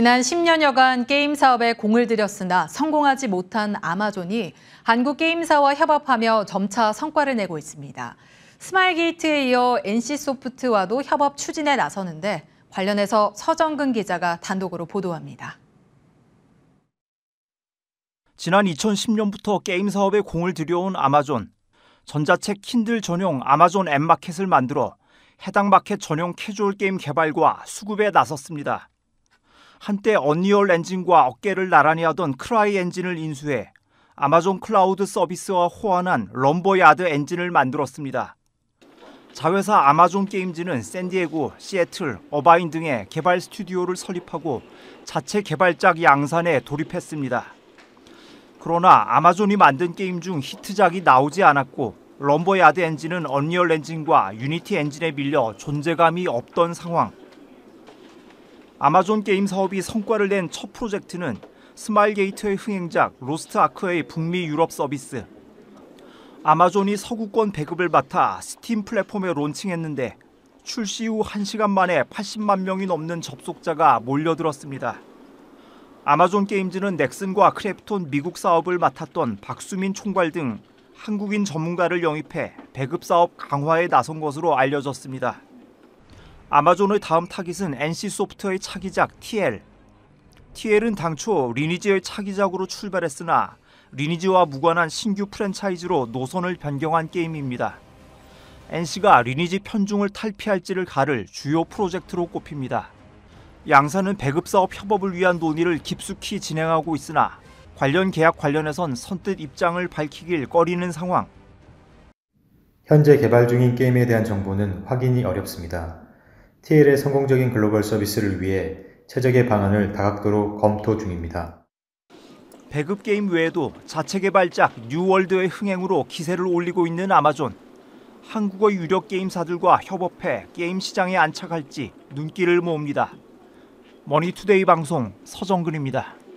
지난 10년여간 게임 사업에 공을 들였으나 성공하지 못한 아마존이 한국 게임사와 협업하며 점차 성과를 내고 있습니다. 스마일 게이트에 이어 NC소프트와도 협업 추진에 나서는데 관련해서 서정근 기자가 단독으로 보도합니다. 지난 2010년부터 게임 사업에 공을 들여온 아마존. 전자책 킨들 전용 아마존 앱마켓을 만들어 해당 마켓 전용 캐주얼 게임 개발과 수급에 나섰습니다. 한때 언리얼 엔진과 어깨를 나란히 하던 크라이 엔진을 인수해 아마존 클라우드 서비스와 호환한 럼버야드 엔진을 만들었습니다. 자회사 아마존 게임즈는 샌디에고, 시애틀, 어바인 등의 개발 스튜디오를 설립하고 자체 개발작 양산에 돌입했습니다. 그러나 아마존이 만든 게임 중 히트작이 나오지 않았고 럼버야드 엔진은 언리얼 엔진과 유니티 엔진에 밀려 존재감이 없던 상황. 아마존 게임 사업이 성과를 낸 첫 프로젝트는 스마일 게이트의 흥행작 로스트 아크의 북미 유럽 서비스. 아마존이 서구권 배급을 맡아 스팀 플랫폼에 론칭했는데 출시 후 1시간 만에 80만 명이 넘는 접속자가 몰려들었습니다. 아마존 게임즈는 넥슨과 크래프톤 미국 사업을 맡았던 박수민 총괄 등 한국인 전문가를 영입해 배급 사업 강화에 나선 것으로 알려졌습니다. 아마존의 다음 타깃은 NC 소프트의 차기작 TL. TL은 당초 리니지의 차기작으로 출발했으나 리니지와 무관한 신규 프랜차이즈로 노선을 변경한 게임입니다. NC가 리니지 편중을 탈피할지를 가를 주요 프로젝트로 꼽힙니다. 양사는 배급사업 협업을 위한 논의를 깊숙이 진행하고 있으나 관련 계약 관련해선 선뜻 입장을 밝히길 꺼리는 상황. 현재 개발 중인 게임에 대한 정보는 확인이 어렵습니다. TL의 성공적인 글로벌 서비스를 위해 최적의 방안을 다각도로 검토 중입니다. 배급 게임 외에도 자체 개발작 뉴월드의 흥행으로 기세를 올리고 있는 아마존. 한국어 유력 게임사들과 협업해 게임 시장에 안착할지 눈길을 모읍니다. 머니투데이 방송 서정근입니다.